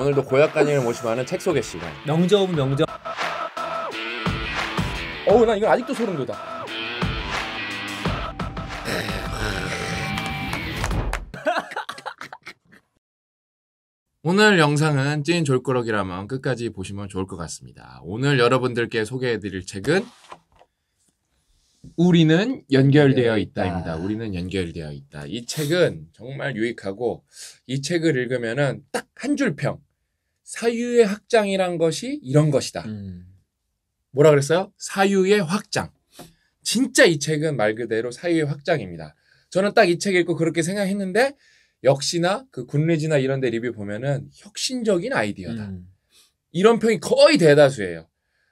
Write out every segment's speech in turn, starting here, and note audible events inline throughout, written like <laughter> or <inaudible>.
오늘도 고약간인을 모시고하는책 소개 시간. 명저 오 명저. 어우 나 이건 아직도 소름 돋아. <laughs> 오늘 영상은 찐 졸꾸러기라면 끝까지 보시면 좋을 것 같습니다. 오늘 여러분들께 소개해드릴 책은 우리는 연결되어 있다입니다. 아. 우리는 연결되어 있다. 이 책은 정말 유익하고 이 책을 읽으면딱 한 줄 평. 사유의 확장이란 것이 이런 것이다. 음. 뭐라 그랬어요? 사유의 확장. 진짜 이 책은 말 그대로 사유의 확장입니다. 저는 딱 이 책 읽고 그렇게 생각했는데 역시나 그 굿리지나 이런 데 리뷰 보면은 혁신적인 아이디어다. 음. 이런 평이 거의 대다수예요.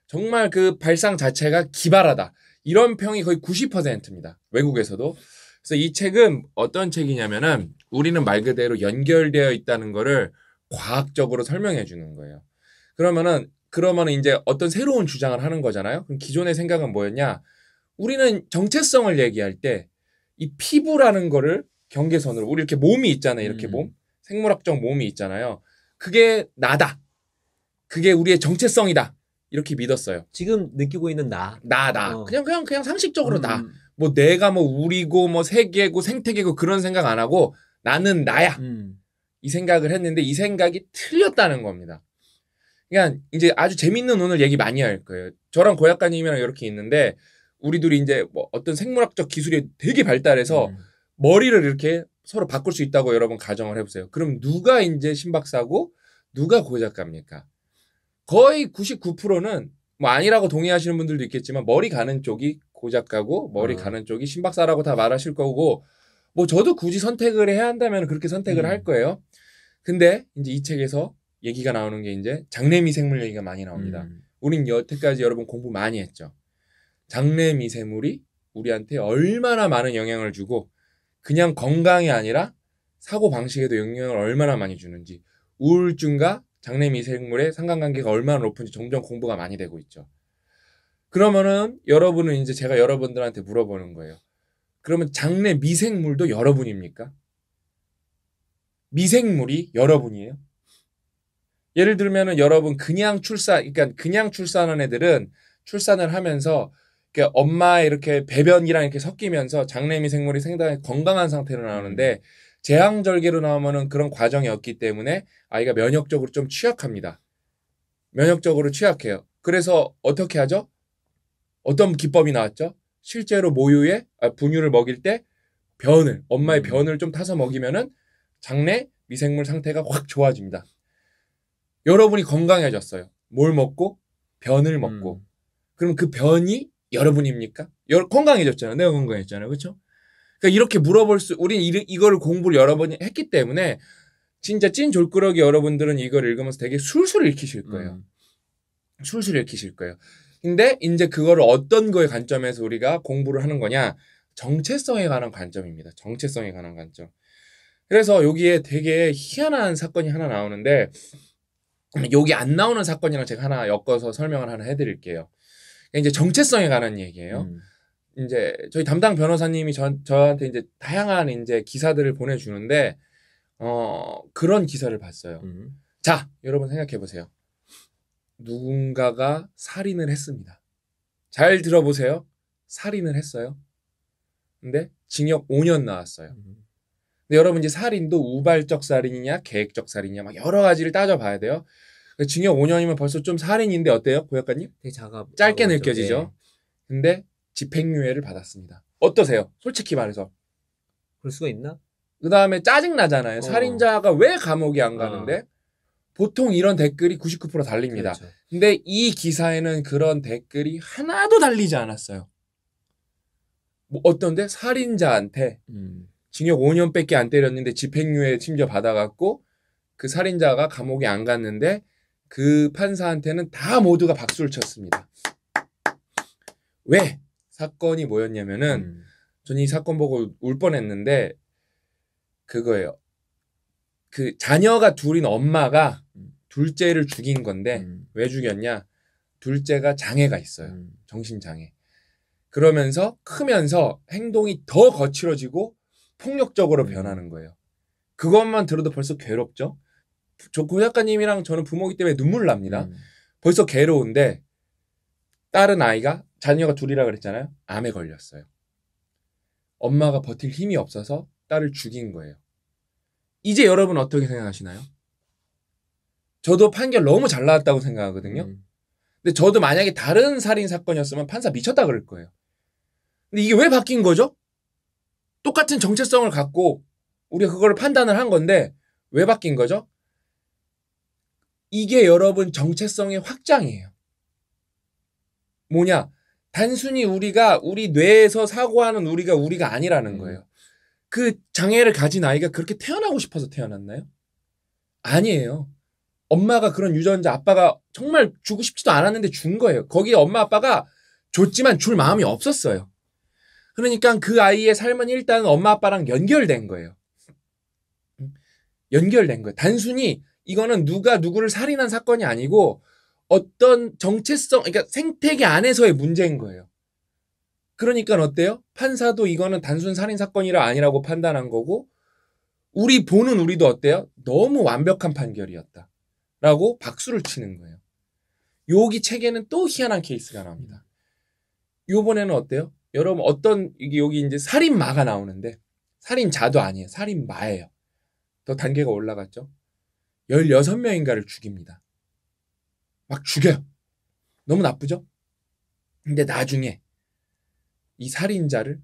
정말 그 발상 자체가 기발하다. 이런 평이 거의 90%입니다. 외국에서도. 그래서 이 책은 어떤 책이냐면은 우리는 말 그대로 연결되어 있다는 거를 과학적으로 설명해 주는 거예요. 그러면은 그러면은 이제 어떤 새로운 주장을 하는 거잖아요. 그럼 기존의 생각은 뭐였냐? 우리는 정체성을 얘기할 때 이 피부라는 거를 경계선으로 우리 이렇게 몸이 있잖아요. 이렇게 음. 몸 생물학적 몸이 있잖아요. 그게 나다. 그게 우리의 정체성이다. 이렇게 믿었어요. 지금 느끼고 있는 나. 나, 나. 어. 그냥, 그냥, 그냥 상식적으로 음. 나. 뭐 내가 뭐 우리고 뭐 세계고 생태계고 그런 생각 안 하고 나는 나야. 음. 이 생각을 했는데 이 생각이 틀렸다는 겁니다. 그러 그러니까 이제 아주 재밌는 오늘 얘기 많이 할 거예요. 저랑 고약가님이랑 이렇게 있는데 우리 둘이 이제 뭐 어떤 생물학적 기술이 되게 발달해서 음. 머리를 이렇게 서로 바꿀 수 있다고 여러분 가정을 해보세요. 그럼 누가 이제 신박사고 누가 고작가입니까? 거의 99%는 뭐 아니라고 동의하시는 분들도 있겠지만 머리 가는 쪽이 고작가고 머리 어. 가는 쪽이 신박사라고 다 말하실 거고 뭐 저도 굳이 선택을 해야 한다면 그렇게 선택을 음. 할 거예요. 근데 이제 이 책에서 얘기가 나오는 게 이제 장내미생물 얘기가 많이 나옵니다. 음. 우린 여태까지 여러분 공부 많이 했죠. 장내미생물이 우리한테 얼마나 많은 영향을 주고 그냥 건강이 아니라 사고 방식에도 영향을 얼마나 많이 주는지 우울증과 장내미생물의 상관관계가 얼마나 높은지 점점 공부가 많이 되고 있죠. 그러면은 여러분은 이제 제가 여러분들한테 물어보는 거예요. 그러면 장내 미생물도 여러분입니까? 미생물이 여러분이에요. 예를 들면은 여러분 그냥 출산, 그러니까 그냥 출산한 애들은 출산을 하면서 이렇게 엄마 이렇게 배변이랑 이렇게 섞이면서 장내미 생물이 상당히 건강한 상태로 나오는데 제왕절개로 음. 나오면은 그런 과정이 없기 때문에 아이가 면역적으로 좀 취약합니다. 면역적으로 취약해요. 그래서 어떻게 하죠? 어떤 기법이 나왔죠? 실제로 모유에 아, 분유를 먹일 때 변을 엄마의 음. 변을 좀 타서 먹이면은 장내 미생물 상태가 확 좋아집니다. 여러분이 건강해졌어요. 뭘 먹고? 변을 먹고. 음. 그럼 그 변이 여러분입니까? 여, 건강해졌잖아요. 내가 건강했잖아요. 그렇 그러니까 이렇게 물어볼 수 우린 이, 이거 공부를 여러 번 했기 때문에 진짜 찐 졸꾸러기 여러분들은 이걸 읽으면서 되게 술술 읽히실 거예요. 음. 술술 읽히실 거예요. 근데 이제 그거를 어떤 거의 관점에서 우리가 공부를 하는 거냐? 정체성에 관한 관점입니다. 정체성에 관한 관점. 그래서 여기에 되게 희한한 사건이 하나 나오는데 여기 안 나오는 사건이랑 제가 하나 엮어서 설명을 하나 해드릴게요. 이제 정체성에 관한 얘기예요. 음. 이제 저희 담당 변호사님이 저, 저한테 이제 다양한 이제 기사들을 보내주는데 어 그런 기사를 봤어요. 음. 자 여러분 생각해 보세요. 누군가가 살인을 했습니다. 잘 들어보세요. 살인을 했어요. 근데 징역 5년 나왔어요. 음. 근데 여러분 이제 살인도 우발적 살인이냐 계획적 살인이냐 막 여러 가지를 따져봐야 돼요. 그 징역 5년이면 벌써 좀 살인인데 어때요, 고약관님? 되게 작아. 짧게 작아 느껴지죠. 네. 근데 집행유예를 받았습니다. 어떠세요? 솔직히 말해서. 그럴 수가 있나? 그 다음에 짜증 나잖아요. 어. 살인자가 왜 감옥에 안 아. 가는데? 어. 보통 이런 댓글이 99% 달립니다. 그렇죠. 근데 이 기사에는 그런 댓글이 하나도 달리지 않았어요. 뭐 어떤데 살인자한테 음. 징역 5년밖에 안 때렸는데 집행유예 심지어 받아갖고 그 살인자가 감옥에 안 갔는데 그 판사한테는 다 모두가 박수를 쳤습니다. 왜 사건이 뭐였냐면은 음. 저는 이 사건 보고 울 뻔했는데 그거예요. 그 자녀가 둘인 엄마가 음. 둘째를 죽인 건데 음. 왜 죽였냐? 둘째가 장애가 있어요. 음. 정신 장애. 그러면서 크면서 행동이 더 거칠어지고 폭력적으로 음. 변하는 거예요. 그것만 들어도 벌써 괴롭죠. 저고 작가님이랑 저는 부모기 때문에 눈물 납니다. 음. 벌써 괴로운데 다른 아이가 자녀가 둘이라 그랬잖아요. 암에 걸렸어요. 엄마가 버틸 힘이 없어서 딸을 죽인 거예요. 이제 여러분 어떻게 생각하시나요? 저도 판결 너무 잘 나왔다고 생각하거든요. 음. 근데 저도 만약에 다른 살인 사건이었으면 판사 미쳤다 그럴 거예요. 근데 이게 왜 바뀐 거죠? 똑같은 정체성을 갖고 우리가 그걸 판단을 한 건데 왜 바뀐 거죠? 이게 여러분 정체성의 확장이에요. 뭐냐? 단순히 우리가 우리 뇌에서 사고하는 우리가 우리가 아니라는 음. 거예요. 그 장애를 가진 아이가 그렇게 태어나고 싶어서 태어났나요? 아니에요. 엄마가 그런 유전자 아빠가 정말 주고 싶지도 않았는데 준 거예요. 거기에 엄마 아빠가 줬지만 줄 마음이 없었어요. 그러니까 그 아이의 삶은 일단 엄마 아빠랑 연결된 거예요. 연결된 거예요. 단순히 이거는 누가 누구를 살인한 사건이 아니고 어떤 정체성, 그러니까 생태계 안에서의 문제인 거예요. 그러니까 어때요? 판사도 이거는 단순 살인 사건이라 아니라고 판단한 거고 우리 보는 우리도 어때요? 너무 완벽한 판결이었다. 라고 박수를 치는 거예요. 여기 책에는 또 희한한 케이스가 나옵니다. 요번에는 어때요? 여러분 어떤 이게 여기 이제 살인마가 나오는데 살인자도 아니에요. 살인마예요. 더 단계가 올라갔죠. 16명인가를 죽입니다. 막 죽여요. 너무 나쁘죠? 근데 나중에 이 살인자를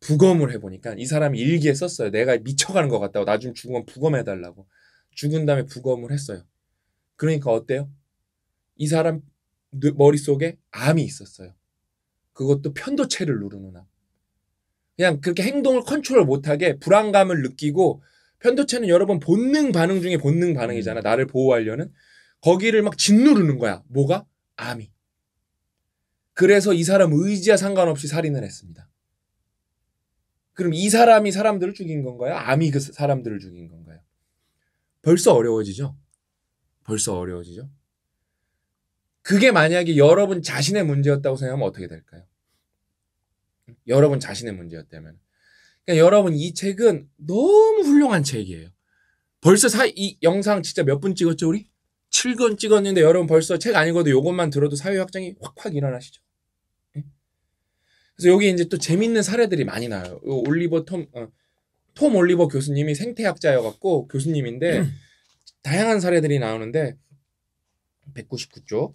부검을 해보니까 이 사람이 일기에 썼어요. 내가 미쳐가는 것 같다고. 나중에 죽으면 부검해달라고. 죽은 다음에 부검을 했어요. 그러니까 어때요? 이 사람 머릿속에 암이 있었어요. 그것도 편도체를 누르는나 그냥 그렇게 행동을 컨트롤 못하게 불안감을 느끼고 편도체는 여러 분 본능 반응 중에 본능 반응이잖아. 음. 나를 보호하려는 거기를 막 짓누르는 거야. 뭐가? 암이. 그래서 이 사람 의지와 상관없이 살인을 했습니다. 그럼 이 사람이 사람들을 죽인 건가요? 암이 그 사람들을 죽인 건가요? 벌써 어려워지죠? 벌써 어려워지죠? 그게 만약에 여러분 자신의 문제였다고 생각하면 어떻게 될까요? 여러분 자신의 문제였다면. 그러니까 여러분 이 책은 너무 훌륭한 책이에요. 벌써 사, 이 영상 진짜 몇 분 찍었죠, 우리? 7권 찍었는데 여러분 벌써 책 아니고도 이것만 들어도 사회 확장이 확확 일어나시죠. 예? 그래서 여기 이제 또 재밌는 사례들이 많이 나요. 올리버 톰, 어, 톰 올리버 교수님이 생태학자여갖고 교수님인데 음. 다양한 사례들이 나오는데 199쪽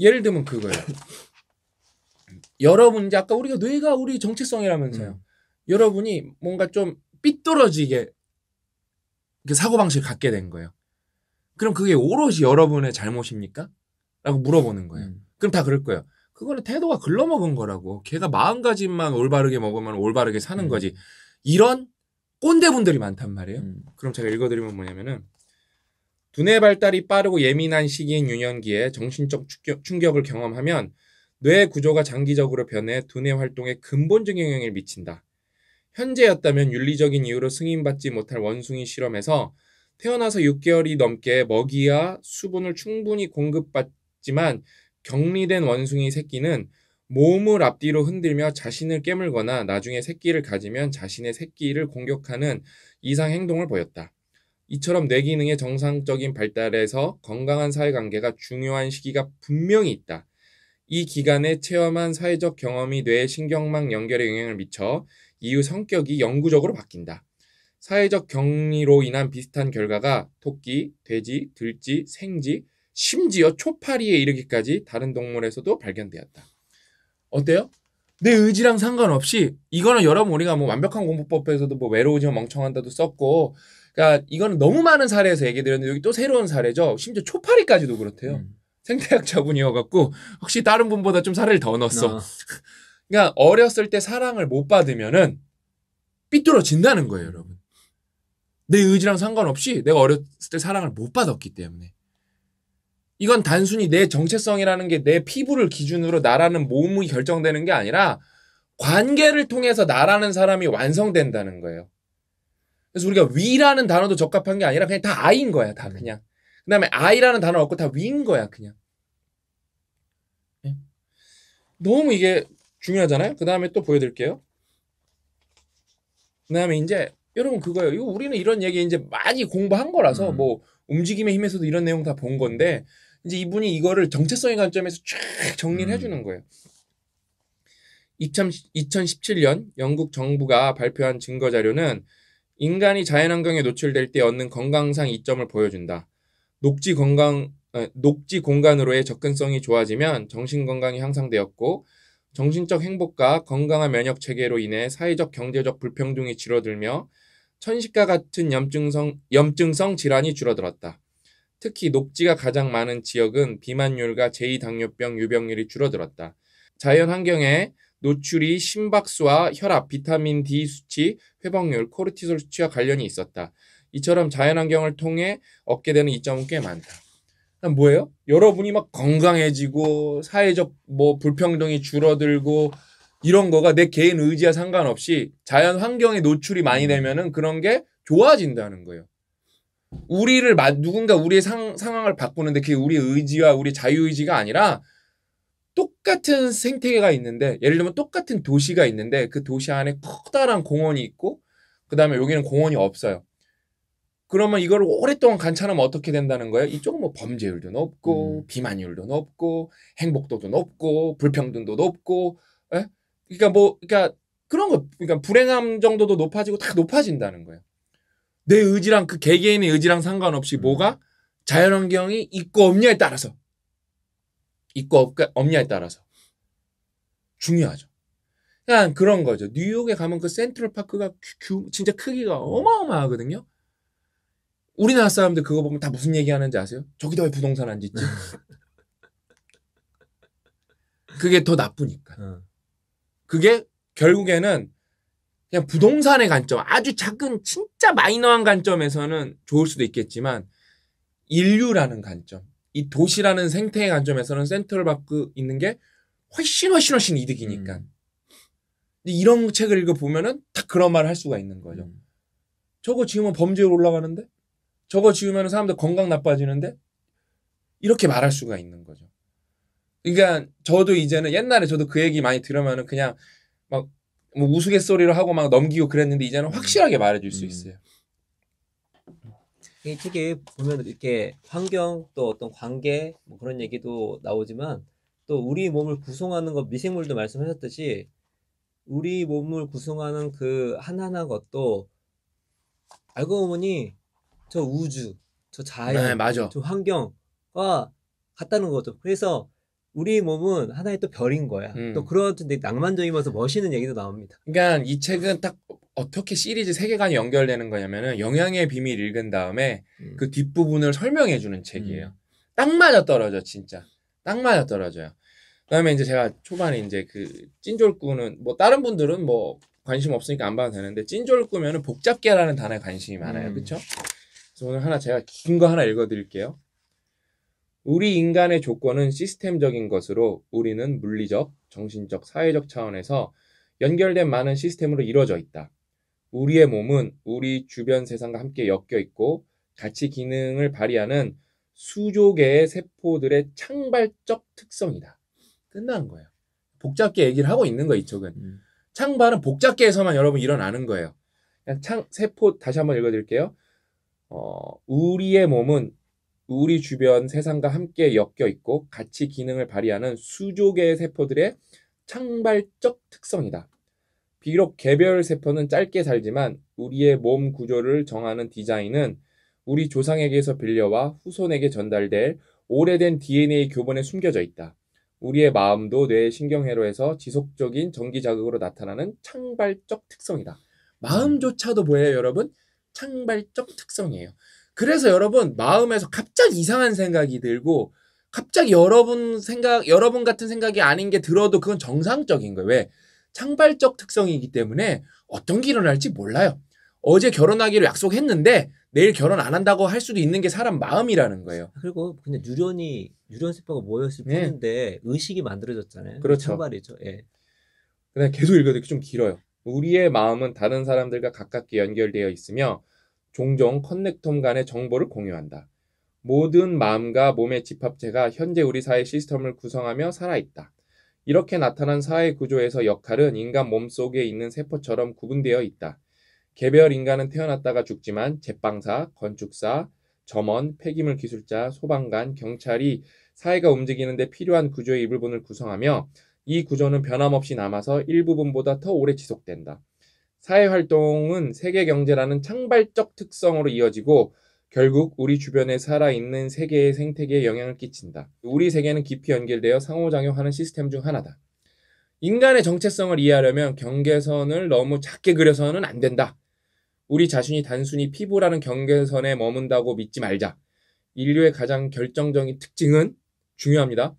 예를 들면 그거예요. 여러분 이 아까 우리가 뇌가 우리 정체성이라면서요. 음. 여러분이 뭔가 좀 삐뚤어지게 사고 방식을 갖게 된 거예요. 그럼 그게 오롯이 여러분의 잘못입니까? 라고 물어보는 거예요. 음. 그럼 다 그럴 거예요. 그거는 태도가 글러먹은 거라고. 걔가 마음가짐만 올바르게 먹으면 올바르게 사는 음. 거지. 이런 꼰대분들이 많단 말이에요. 음. 그럼 제가 읽어드리면 뭐냐면은 두뇌 발달이 빠르고 예민한 시기인 유년기에 정신적 충격을 경험하면 뇌 구조가 장기적으로 변해 두뇌 활동에 근본적 영향을 미친다. 현재였다면 윤리적인 이유로 승인받지 못할 원숭이 실험에서 태어나서 6개월이 넘게 먹이와 수분을 충분히 공급받지만 격리된 원숭이 새끼는 몸을 앞뒤로 흔들며 자신을 깨물거나 나중에 새끼를 가지면 자신의 새끼를 공격하는 이상 행동을 보였다. 이처럼 뇌 기능의 정상적인 발달에서 건강한 사회관계가 중요한 시기가 분명히 있다. 이 기간에 체험한 사회적 경험이 뇌의 신경망 연결에 영향을 미쳐 이후 성격이 영구적으로 바뀐다. 사회적 격리로 인한 비슷한 결과가 토끼, 돼지, 들쥐, 생쥐, 심지어 초파리에 이르기까지 다른 동물에서도 발견되었다. 어때요? 내 의지랑 상관없이 이거는 여러분 우리가 뭐 완벽한 공부법에서도 뭐 외로우지만 멍청한다도 썼고 그러니까 이건 너무 많은 사례에서 얘기 드렸는데 여기 또 새로운 사례죠. 심지어 초파리까지도 그렇대요. 음. 생태학자분이어갖고 혹시 다른 분보다 좀 살을 더 넣었어. 어. <laughs> 그러니까 어렸을 때 사랑을 못 받으면은 삐뚤어진다는 거예요, 음. 여러분. 내 의지랑 상관없이 내가 어렸을 때 사랑을 못 받았기 때문에. 이건 단순히 내 정체성이라는 게 내 피부를 기준으로 나라는 몸이 결정되는 게 아니라 관계를 통해서 나라는 사람이 완성된다는 거예요. 그래서 우리가 위라는 단어도 적합한 게 아니라 그냥 다 아인 거야, 다 그냥. 그 다음에 아이라는 단어 없고 다 위인 거야, 그냥. 예? 너무 이게 중요하잖아요? 그 다음에 또 보여드릴게요. 그 다음에 이제, 여러분 그거예요. 이거 우리는 이런 얘기 이제 많이 공부한 거라서 음. 뭐 움직임의 힘에서도 이런 내용 다 본 건데 이제 이분이 이거를 정체성의 관점에서 쫙 정리를 음. 해주는 거예요. 2017년 영국 정부가 발표한 증거 자료는 인간이 자연환경에 노출될 때 얻는 건강상 이점을 보여준다. 녹지 건강, 어, 녹지 공간으로의 접근성이 좋아지면 정신건강이 향상되었고, 정신적 행복과 건강한 면역 체계로 인해 사회적 경제적 불평등이 줄어들며 천식과 같은 염증성, 염증성 질환이 줄어들었다. 특히 녹지가 가장 많은 지역은 비만율과 제2당뇨병 유병률이 줄어들었다. 자연 환경에 노출이 심박수와 혈압, 비타민 D 수치, 회복률, 코르티솔 수치와 관련이 있었다. 이처럼 자연환경을 통해 얻게 되는 이점은 꽤 많다. 뭐예요? 여러분이 막 건강해지고 사회적 뭐 불평등이 줄어들고 이런 거가 내 개인 의지와 상관없이 자연 환경에 노출이 많이 음. 되면은 그런 게 좋아진다는 거예요. 우리를 누군가 우리의 상, 상황을 바꾸는데 그게 우리 의지와 우리 자유의지가 아니라 똑같은 생태계가 있는데 예를 들면 똑같은 도시가 있는데 그 도시 안에 커다란 공원이 있고 그 다음에 여기는 공원이 없어요. 그러면 이걸 오랫동안 관찰하면 어떻게 된다는 거예요? 이쪽은 뭐 범죄율도 높고 음. 비만율도 높고 행복도도 높고 불평등도 높고 에? 예? 그러니까 뭐 그러니까 그런 거 그러니까 불행함 정도도 높아지고 다 높아진다는 거예요. 내 의지랑 그 개개인의 의지랑 상관없이 음. 뭐가 자연환경이 있고 없냐에 따라서 있고 없, 냐에 따라서 중요하죠. 그냥 그런 거죠. 뉴욕에 가면 그 센트럴 파크가 진짜 크기가 어마어마하거든요. 우리나라 사람들 그거 보면 다 무슨 얘기하는지 아세요? 저기다 왜 부동산 안 짓지? <laughs> 그게 더 나쁘니까. 그게 결국에는 그냥 부동산의 관점, 아주 작은 진짜 마이너한 관점에서는 좋을 수도 있겠지만 인류라는 관점, 이 도시라는 생태의 관점에서는 센터를 받고 있는 게 훨씬 훨씬 훨씬 이득이니까. 음. 이런 책을 읽어 보면은 딱 그런 말을 할 수가 있는 거죠. 음. 저거 지으면 범죄율 올라가는데, 저거 지으면 사람들 건강 나빠지는데 이렇게 말할 수가 있는 거죠. 그러니까 저도 이제는 옛날에 저도 그 얘기 많이 들으면은 그냥 막 뭐우스갯소리를 하고 막 넘기고 그랬는데 이제는 확실하게 음. 말해줄 수 음. 있어요. 음. 이 책에 보면 이렇게 환경 또 어떤 관계 뭐 그런 얘기도 나오지만 또 우리 몸을 구성하는 것 미생물도 말씀하셨듯이 우리 몸을 구성하는 그 하나하나 것도 알고 보니 저 우주, 저 자연, 네, 저 환경과 같다는 거죠. 그래서 우리 몸은 하나의 또 별인 거야. 음. 또 그런 좀 낭만적이면서 멋있는 얘기도 나옵니다. 그러니까 이 책은 딱 어떻게 시리즈 세계관이 연결되는 거냐면은 영양의 비밀 읽은 다음에 음. 그 뒷부분을 설명해 주는 책이에요. 음. 딱 맞아 떨어져 진짜. 딱 맞아 떨어져요. 그다음에 이제 제가 초반에 이제 그 찐졸꾸는 뭐 다른 분들은 뭐 관심 없으니까 안 봐도 되는데 찐졸꾸면은 복잡계라는 단어에 관심이 많아요. 음. 그렇죠? 그래서 오늘 하나 제가 긴 거 하나 읽어 드릴게요. 우리 인간의 조건은 시스템적인 것으로 우리는 물리적, 정신적, 사회적 차원에서 연결된 많은 시스템으로 이루어져 있다. 우리의 몸은 우리 주변 세상과 함께 엮여 있고 같이 기능을 발휘하는 수조계의 세포들의 창발적 특성이다. 끝난 거예요. 복잡계 얘기를 하고 있는 거예요, 이쪽은. 음. 창발은 복잡계에서만 여러분 일어나는 거예요. 그냥 창, 세포, 다시 한번 읽어드릴게요. 어, 우리의 몸은 우리 주변 세상과 함께 엮여 있고 같이 기능을 발휘하는 수조계의 세포들의 창발적 특성이다. 비록 개별 세포는 짧게 살지만 우리의 몸 구조를 정하는 디자인은 우리 조상에게서 빌려와 후손에게 전달될 오래된 DNA 교본에 숨겨져 있다. 우리의 마음도 뇌의 신경회로 에서 지속적인 전기 자극으로 나타나는 창발적 특성이다. 마음조차도 뭐예요, 여러분? 창발적 특성이에요. 그래서 여러분 마음에서 갑자기 이상한 생각이 들고 갑자기 여러분 생각 여러분 같은 생각이 아닌 게 들어도 그건 정상적인 거예요. 왜? 창발적 특성이기 때문에 어떤 게 일어날지 몰라요. 어제 결혼하기로 약속했는데 내일 결혼 안 한다고 할 수도 있는 게 사람 마음이라는 거예요. 아, 그리고 그냥 유련이 유련 세포가 모였을 네. 뿐인데 의식이 만들어졌잖아요. 그렇죠. 발이죠 예. 그냥 계속 읽어도 좀 길어요. 우리의 마음은 다른 사람들과 가깝게 연결되어 있으며 종종 커넥텀 간의 정보를 공유한다. 모든 마음과 몸의 집합체가 현재 우리 사회 시스템을 구성하며 살아있다. 이렇게 나타난 사회 구조에서 역할은 인간 몸속에 있는 세포처럼 구분되어 있다. 개별 인간은 태어났다가 죽지만 제빵사, 건축사, 점원, 폐기물 기술자, 소방관, 경찰이 사회가 움직이는데 필요한 구조의 일부분을 구성하며 이 구조는 변함없이 남아서 일부분보다 더 오래 지속된다. 사회 활동은 세계 경제라는 창발적 특성으로 이어지고 결국 우리 주변에 살아있는 세계의 생태계에 영향을 끼친다. 우리 세계는 깊이 연결되어 상호작용하는 시스템 중 하나다. 인간의 정체성을 이해하려면 경계선을 너무 작게 그려서는 안 된다. 우리 자신이 단순히 피부라는 경계선에 머문다고 믿지 말자. 인류의 가장 결정적인 특징은 중요합니다.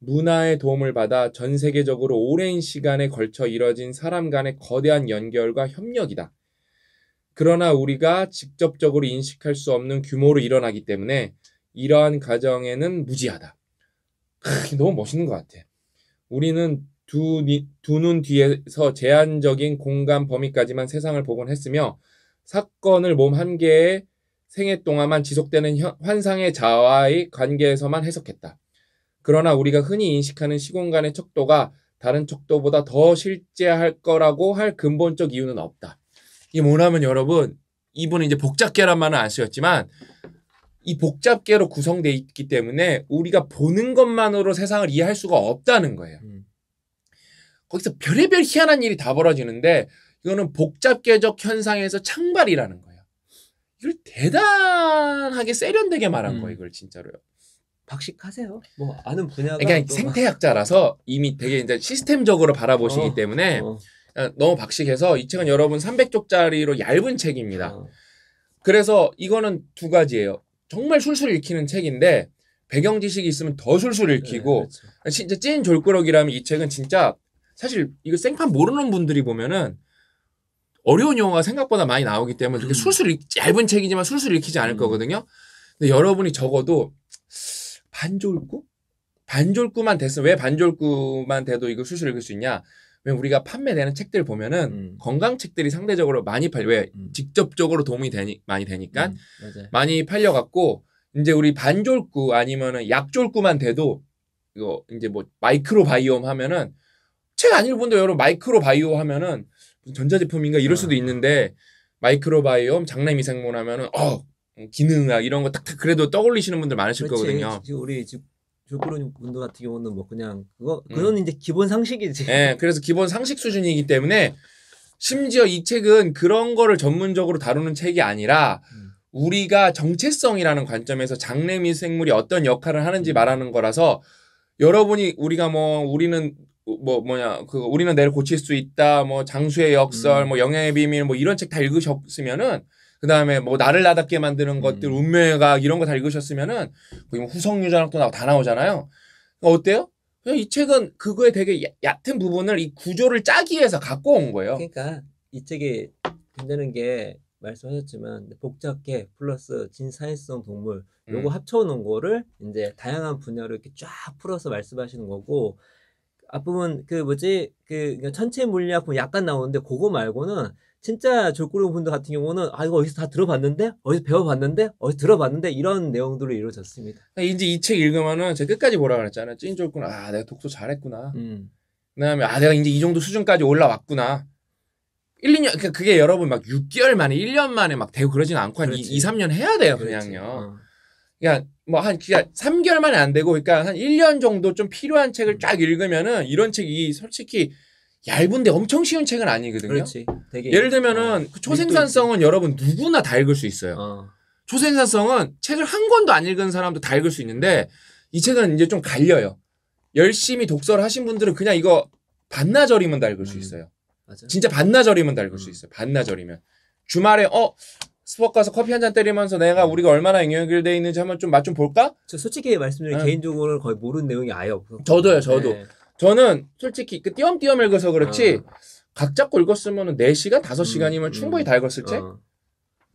문화의 도움을 받아 전 세계적으로 오랜 시간에 걸쳐 이뤄진 사람 간의 거대한 연결과 협력이다. 그러나 우리가 직접적으로 인식할 수 없는 규모로 일어나기 때문에 이러한 가정에는 무지하다. 크, 너무 멋있는 것 같아. 우리는 두, 두눈 뒤에서 제한적인 공간 범위까지만 세상을 보곤 했으며 사건을 몸 한 개의 생애 동안만 지속되는 환상의 자아의 와 관계에서만 해석했다. 그러나 우리가 흔히 인식하는 시공간의 척도가 다른 척도보다 더 실제할 거라고 할 근본적 이유는 없다. 이게 뭐냐면 여러분 이분은 이제 복잡계란말은안 쓰였지만 이 복잡계로 구성돼 있기 때문에 우리가 보는 것만으로 세상을 이해할 수가 없다는 거예요. 음. 거기서 별의별 희한한 일이 다 벌어지는데 이거는 복잡계적 현상에서 창발이라는 거예요. 이걸 대단하게 세련되게 말한 음. 거예요, 이걸 진짜로요. 박식하세요. 뭐 아는 분야가 그러니까 생태학자라서 이미 되게 이제 시스템적으로 바라보시기 어, 때문에 어. 어, 너무 박식해서 이 책은 여러분 300쪽짜리로 얇은 책입니다. 그래서 이거는 두 가지예요. 정말 술술 읽히는 책인데 배경 지식이 있으면 더 술술 읽히고 네, 진짜 그렇죠. 찐 졸꾸러기라면 이 책은 진짜 사실 이거 생판 모르는 분들이 보면은 어려운 용어가 생각보다 많이 나오기 때문에 음. 술술 읽, 얇은 책이지만 술술 읽히지 않을 음. 거거든요. 근데 여러분이 적어도 반졸구? 반졸구만 됐으면 왜 반졸구만 돼도 이거 술술 읽을 수 있냐? 왜냐면 우리가 판매되는 책들 보면은 음. 건강 책들이 상대적으로 많이 팔려 왜 음. 직접적으로 도움이 되니 많이 되니까 음. 많이 팔려갖고 이제 우리 반졸구 아니면은 약졸구만 돼도 이거 이제 뭐 마이크로바이옴 하면은 책 안 읽은데 여러분 마이크로바이오 하면은 전자제품인가 이럴 수도 아. 있는데 마이크로바이옴 장내 이상물 하면은 어 기능학 이런 거 딱딱 그래도 떠올리시는 분들 많으실 그렇지. 거거든요. 우리 집 줄그룹 운동 같은 경우는 뭐 그냥 그거 그건 음. 이제 기본 상식이지. 예, 그래서 기본 상식 수준이기 때문에 심지어 이 책은 그런 거를 전문적으로 다루는 책이 아니라 음. 우리가 정체성이라는 관점에서 장내 미생물이 어떤 역할을 하는지 음. 말하는 거라서 여러분이 우리가 뭐 우리는 뭐 뭐냐 그 우리는 내일 고칠 수 있다 뭐 장수의 역설 음. 뭐 영양의 비밀 뭐 이런 책 다 읽으셨으면은 그다음에 뭐 나를 나답게 만드는 것들 음. 운명의가 이런 거 다 읽으셨으면은 거기 뭐 후성유전학도 나오고 다 나오잖아요. 그러니까 어때요? 그냥 이 책은 그거에 되게 얕은 부분을 이 구조를 짜기 위해서 갖고 온 거예요. 그러니까 이 책이 된다는게 말씀하셨지만 복잡해 플러스 진사회성 동물 요거 음. 합쳐놓은 거를 이제 다양한 분야로 이렇게 쫙 풀어서 말씀하시는 거고 앞부분 그 뭐지 그 그러니까 천체 물리학 보면 약간 나오는데 그거 말고는 진짜 졸구름 분들 같은 경우는 아 이거 어디서 다 들어봤는데 어디서 배워봤는데 어디서 들어봤는데 이런 내용들로 이루어졌습니다. 아, 이제 이 책 읽으면은 제가 끝까지 뭐라 그랬잖아요. 찐졸구나. 아 내가 독서 잘했구나. 음. 그다음에 아 내가 이제 이 정도 수준까지 올라왔구나. 1, 2년 그러니까 그게 여러분 막 6개월 만에 1년 만에 막 되고 그러진 않고 한 그렇지. 2, 3년 해야 돼요 그냥요. 어. 그러니까 뭐한 그러니까 3개월 만에 안 되고 그러니까 한 1년 정도 좀 필요한 책을 음. 쫙 읽으면은 이런 책이 솔직히 얇은데 엄청 쉬운 책은 아니거든요. 그렇지. 예를 들면은 어, 그 초생산성은 여러분 누구나 다 읽을 수 있어요. 어. 초생산성은 책을 한 권도 안 읽은 사람도 다 읽을 수 있는데 이 책은 이제 좀 갈려요. 열심히 독서를 하신 분들은 그냥 이거 반나절이면 다 읽을 음. 수 있어요. 맞아. 진짜 반나절이면 다 읽을 음. 수 있어요. 반나절이면 주말에 어 스벅 가서 커피 한 잔 때리면서 내가 음. 우리가 얼마나 영 연결돼 있는지 한번 좀 맛 좀 볼까? 저 솔직히 말씀드리면 응. 음. 개인적으로는 거의 모르는 내용이 아예 없어요. 저도요, 저도. 네. 저는 솔직히 그 띄엄띄엄 읽어서 그렇지 어. 각 잡고 읽었으면 4시간, 5시간이면 음, 충분히 음. 다읽었을 책? 어.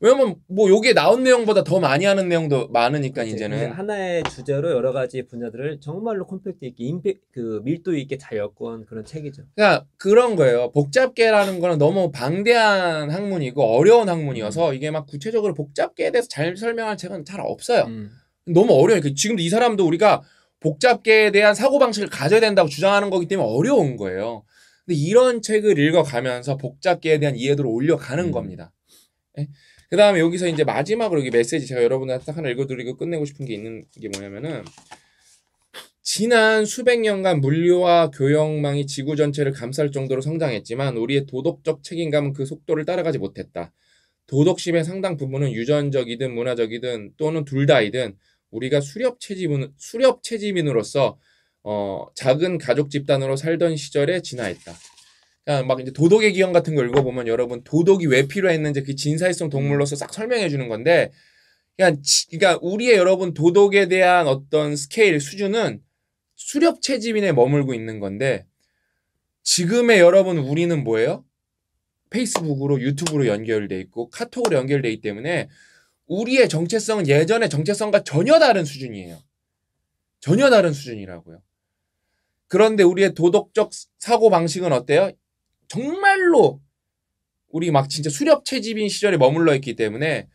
왜냐면 뭐 여기에 나온 내용보다 더 많이 하는 내용도 많으니까 그치, 이제는 하나의 주제로 여러 가지 분야들을 정말로 콤팩트 있게 임팩 그 밀도 있게 잘 엮은 그런 책이죠. 그러니까 그런 거예요. 복잡계라는 거는 너무 방대한 학문이고 어려운 학문이어서 음. 이게 막 구체적으로 복잡계에 대해서 잘 설명할 책은 잘 없어요. 음. 너무 어려요. 워 그 지금도 이 사람도 우리가 복잡계에 대한 사고방식을 가져야 된다고 주장하는 거기 때문에 어려운 거예요. 근데 이런 책을 읽어가면서 복잡계에 대한 이해도를 올려가는 음. 겁니다. 네? 예? 그 다음에 여기서 이제 마지막으로 여기 메시지 제가 여러분한테 딱 하나 읽어드리고 끝내고 싶은 게 있는 게 뭐냐면은 지난 수백 년간 물류와 교역망이 지구 전체를 감쌀 정도로 성장했지만 우리의 도덕적 책임감은 그 속도를 따라가지 못했다. 도덕심의 상당 부분은 유전적이든 문화적이든 또는 둘 다이든 우리가 수렵 채집은 수렵 채집인으로서 어, 작은 가족 집단으로 살던 시절에 진화했다. 그러니까 막 이제 도덕의 기원 같은 걸 읽어보면 여러분 도덕이 왜 필요했는지 그 진사회성 동물로서 싹 설명해 주는 건데, 그러니까, 그러니까 우리의 여러분 도덕에 대한 어떤 스케일 수준은 수렵 채집인에 머물고 있는 건데 지금의 여러분 우리는 뭐예요? 페이스북으로 유튜브로 연결돼 있고 카톡으로 연결돼 있기 때문에 우리의 정체성은 예전의 정체성과 전혀 다른 수준이에요. 전혀 다른 수준이라고요. 그런데 우리의 도덕적 사고 방식은 어때요? 정말로 우리 막 진짜 수렵 채집인 시절에 머물러 있기 때문에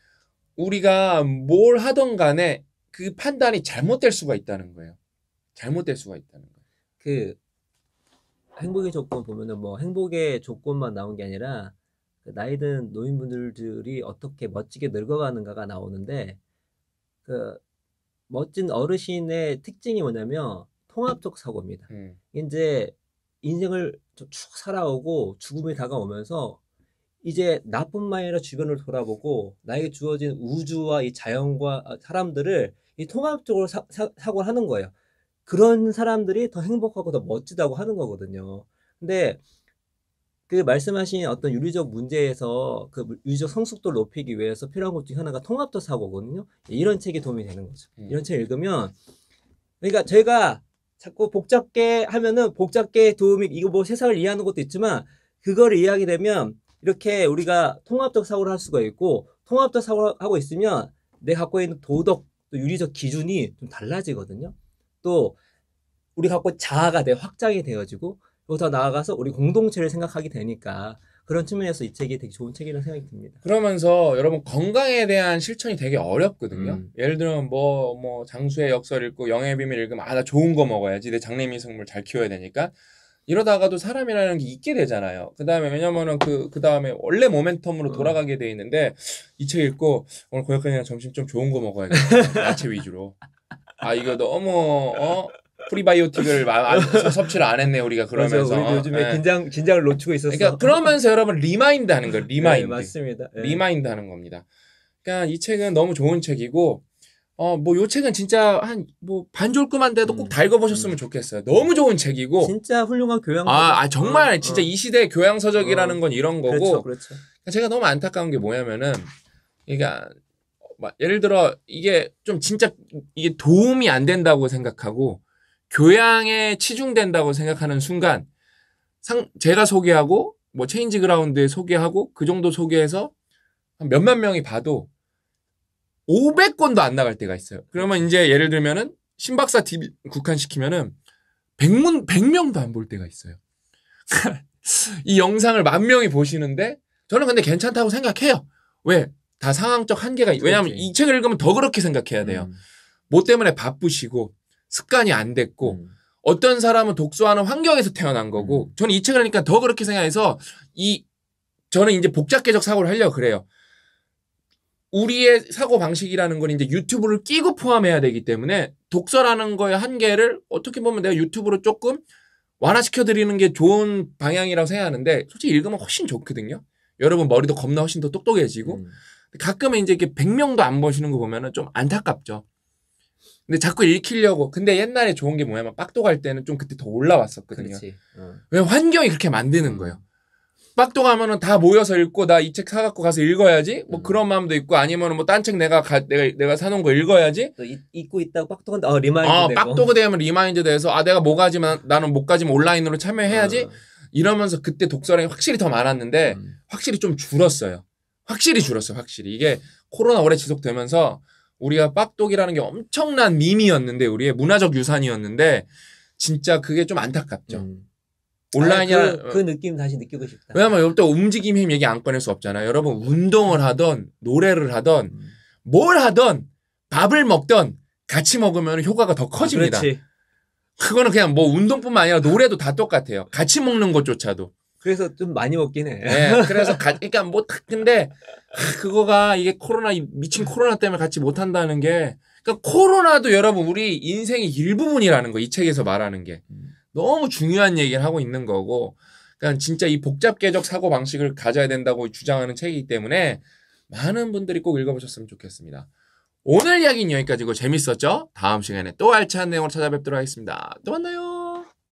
우리가 뭘 하던 간에 그 판단이 잘못될 수가 있다는 거예요. 잘못될 수가 있다는 거예요. 그 행복의 조건 보면은 뭐 행복의 조건만 나온 게 아니라 그 나이 든 노인분들이 어떻게 멋지게 늙어가는가가 나오는데 그 멋진 어르신의 특징이 뭐냐면 통합적 사고입니다. 음. 이제 인생을 쭉 살아오고 죽음이 다가오면서 이제 나뿐만 아니라 주변을 돌아보고 나에게 주어진 우주와 이 자연과 어, 사람들을 이 통합적으로 사, 사, 사고를 하는 거예요. 그런 사람들이 더 행복하고 더 멋지다고 하는 거거든요. 근데 그 말씀하신 어떤 윤리적 문제에서 그 윤리적 성숙도를 높이기 위해서 필요한 것중 하나가 통합적 사고거든요. 예, 이런 책이 도움이 되는 거죠. 음. 이런 책 읽으면 그러니까 저희가 자꾸 복잡게 하면은 복잡게 도움이 이거 뭐 세상을 이해하는 것도 있지만 그걸 이해하게 되면 이렇게 우리가 통합적 사고를 할 수가 있고 통합적 사고를 하고 있으면 내 갖고 있는 도덕 또 윤리적 기준이 좀 달라지거든요. 또 우리 갖고 자아가 돼 확장이 되어지고 그리고 더 나아가서 우리 공동체를 생각하게 되니까 그런 측면에서 이 책이 되게 좋은 책이라는 생각이 듭니다. 그러면서 여러분 건강에 대한 실천이 되게 어렵거든요. 음. 예를 들면 뭐뭐 뭐 장수의 역설 읽고 영의 비밀 읽으면 아 나 좋은 거 먹어야지 내 장례미 생물 잘 키워야 되니까 이러다가도 사람이라는 게 있게 되잖아요. 그다음에 왜냐면은 그 그다음에 원래 모멘텀으로 음. 돌아가게 돼 있는데 이 책 읽고 오늘 고약한 이랑 점심 좀 좋은 거 먹어야 돼. <laughs> 야채 위주로. 아 이거 너무 어 프리바이오틱을 마, 섭취를 안 했네 우리가 그러면서 맞아, 우리 요즘에 네. 긴장 긴장을 놓치고 있었어. 그러니까 그러면서 여러분 리마인드 하는 거 네, 리마인드. 네, 맞습니다. 네. 리마인드 하는 겁니다. 그러니까 이 책은 너무 좋은 책이고 어뭐 요 책은 진짜 한 뭐 반졸끔한데도 꼭다 읽어보셨으면 음. 음. 좋겠어요. 너무 좋은 책이고 진짜 훌륭한 교양. 아, 아 정말 어, 진짜 어. 이 시대 의 교양 서적이라는 어. 건 이런 거고. 그렇죠, 그렇죠. 그러니까 제가 너무 안타까운 게 뭐냐면은 그러니까 예를 들어 이게 좀 진짜 이게 도움이 안 된다고 생각하고 교양에 치중된다고 생각하는 순간 상 제가 소개하고 뭐 체인지 그라운드에 소개하고 그 정도 소개해서 몇만 명이 봐도 500건도 안 나갈 때가 있어요. 그러면 이제 예를 들면은 신박사 TV 국한시키면은 100문 100명도 안 볼 때가 있어요. <laughs> 이 영상을 만 명이 보시는데 저는 근데 괜찮다고 생각해요. 왜? 다 상황적 한계가 있, 왜냐하면 이 책을 읽으면 더 그렇게 생각해야 돼요. 음. 뭐 때문에 바쁘시고 습관이 안 됐고 음. 어떤 사람은 독서하는 환경에서 태어난 거고 음. 저는 이 책을 하니까 더 그렇게 생각해서 이 저는 이제 복잡계적 사고를 하려고 그래요. 우리의 사고 방식이라는 건 이제 유튜브를 끼고 포함해야 되기 때문에 독서라는 거의 한계를 어떻게 보면 내가 유튜브로 조금 완화시켜 드리는 게 좋은 방향이라고 생각하는데 솔직히 읽으면 훨씬 좋거든요. 여러분 머리도 겁나 훨씬 더 똑똑해지고 음. 가끔은 이제 이렇게 100명도 안 보시는 거 보면은 좀 안타깝죠. 근데 자꾸 읽히려고. 근데 옛날에 좋은 게 뭐냐면 빡도 갈 때는 좀 그때 더 올라왔었거든요. 어. 왜 환경이 그렇게 만드는 음. 거예요. 빡도 가면은 다 모여서 읽고 나 이 책 사갖고 가서 읽어야지 뭐 음. 그런 마음도 있고 아니면은 뭐딴 책 내가 가, 내가 내가 사놓은 거 읽어야지 읽고 있다고 빡도 간다 어, 리마인드 어, 되고 빡도가 되면 리마인드 돼서 아 내가 뭐 가지만 나는 못가지만 온라인으로 참여해야지 어. 이러면서 그때 독서량이 확실히 더 많았는데 음. 확실히 좀 줄었어요 확실히 줄었어요 확실히 이게 코로나 오래 지속되면서 우리가 빡독이라는 게 엄청난 밈이었는데 우리의 문화적 유산이었는데 진짜 그게 좀 안타깝죠. 음. 온라인이라 그, 그, 느낌 다시 느끼고 싶다. 왜냐면 여러분 또 움직임 힘 얘기 안 꺼낼 수 없잖아요. 여러분 운동을 하던 노래를 하던 음. 뭘 하던 밥을 먹던 같이 먹으면 효과가 더 커집니다. 그렇지. 그거는 그냥 뭐 운동뿐만 아니라 노래도 다 똑같아요. 같이 먹는 것조차도. 그래서 좀 많이 먹긴 해. 네, 그래서 가, 그러니까 뭐 근데 그거가 이게 코로나 미친 코로나 때문에 같이 못 한다는 게 그러니까 코로나도 여러분 우리 인생의 일부분이라는 거 이 책에서 말하는 게 음. 너무 중요한 얘기를 하고 있는 거고 그러니까 진짜 이복잡계적 사고 방식을 가져야 된다고 주장하는 책이기 때문에 많은 분들이 꼭 읽어보셨으면 좋겠습니다. 오늘 이야기는 여기까지고 재밌었죠? 다음 시간에 또 알찬 내용으로 찾아뵙도록 하겠습니다. 또 만나요.